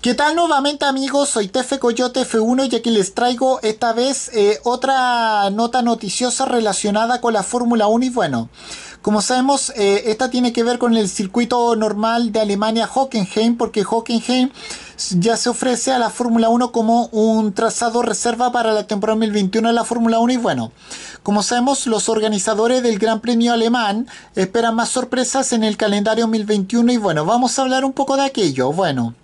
¿Qué tal nuevamente amigos? Soy Tefe Coyote F1 y aquí les traigo esta vez eh, otra nota noticiosa relacionada con la Fórmula 1 y bueno, como sabemos eh, esta tiene que ver con el circuito normal de Alemania Hockenheim porque Hockenheim ya se ofrece a la Fórmula 1 como un trazado reserva para la temporada 2021 de la Fórmula 1 y bueno, como sabemos los organizadores del Gran Premio Alemán esperan más sorpresas en el calendario 2021 y bueno, vamos a hablar un poco de aquello, bueno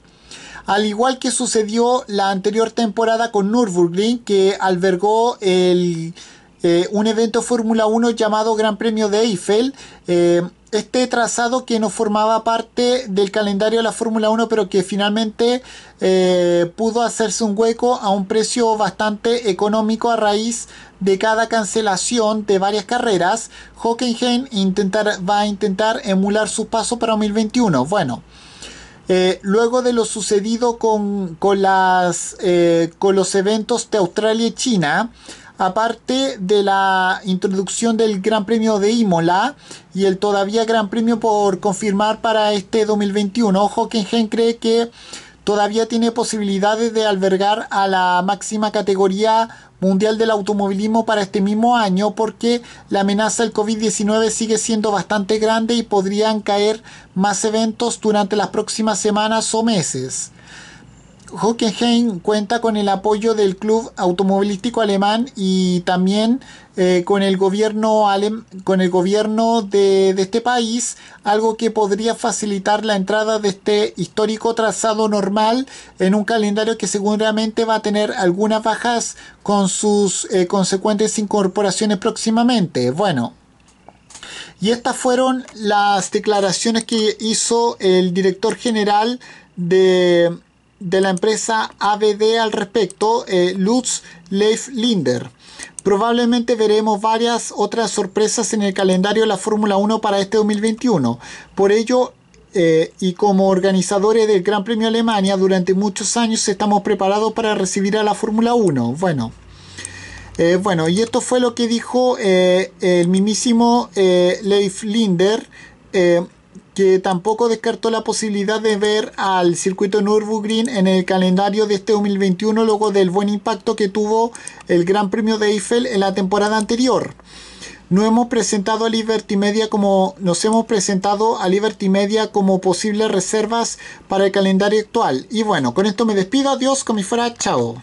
al igual que sucedió la anterior temporada con Nürburgring, que albergó eh, un evento Fórmula 1 llamado Gran Premio de Eiffel. Eh, este trazado que no formaba parte del calendario de la Fórmula 1, pero que finalmente eh, pudo hacerse un hueco a un precio bastante económico a raíz de cada cancelación de varias carreras, Hockenheim va a intentar emular su paso para 2021. Bueno, eh, luego de lo sucedido con, con, las, eh, con los eventos de Australia y China, aparte de la introducción del Gran Premio de Imola y el todavía Gran Premio por confirmar para este 2021, Hockenheim cree que todavía tiene posibilidades de albergar a la máxima categoría mundial del automovilismo para este mismo año porque la amenaza del COVID-19 sigue siendo bastante grande y podrían caer más eventos durante las próximas semanas o meses. Hockenheim cuenta con el apoyo del club automovilístico alemán y también eh, con el gobierno con el gobierno de, este país, algo que podría facilitar la entrada de este histórico trazado normal en un calendario que seguramente va a tener algunas bajas con sus eh, consecuentes incorporaciones próximamente. Bueno. Y estas fueron las declaraciones que hizo el director general de de la empresa ABD al respecto, eh, Lutz Leif Linder. Probablemente veremos varias otras sorpresas en el calendario de la Fórmula 1 para este 2021. Por ello, eh, y como organizadores del Gran Premio Alemania, durante muchos años estamos preparados para recibir a la Fórmula 1. Bueno, eh, bueno, y esto fue lo que dijo el mismísimo Leif Linder que tampoco descartó la posibilidad de ver al circuito Nürburgring en el calendario de este 2021 luego del buen impacto que tuvo el Gran Premio de Eiffel en la temporada anterior. No hemos presentado a Liberty Media como nos hemos presentado a Liberty Media como posibles reservas para el calendario actual. Y bueno, con esto me despido, adiós, con mi fuera, chao.